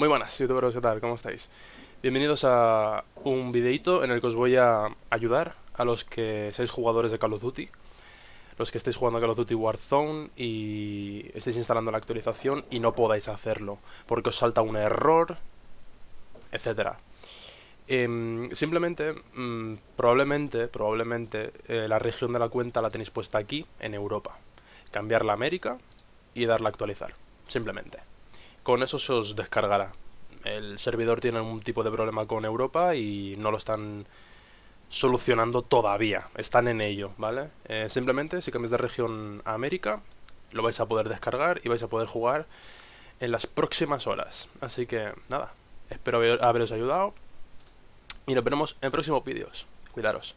Muy buenas, youtuberos, ¿qué tal? ¿Cómo estáis? Bienvenidos a un videito en el que os voy a ayudar a los que seáis jugadores de Call of Duty, los que estéis jugando Call of Duty Warzone y estéis instalando la actualización y no podáis hacerlo, porque os salta un error, etc. Em, simplemente, mm, probablemente, probablemente eh, la región de la cuenta la tenéis puesta aquí, en Europa. Cambiarla a América y darla a actualizar, simplemente con eso se os descargará. El servidor tiene algún tipo de problema con Europa y no lo están solucionando todavía. Están en ello, ¿vale? Eh, simplemente si cambias de región a América, lo vais a poder descargar y vais a poder jugar en las próximas horas. Así que nada, espero haberos ayudado y nos vemos en próximos vídeos. Cuidaros.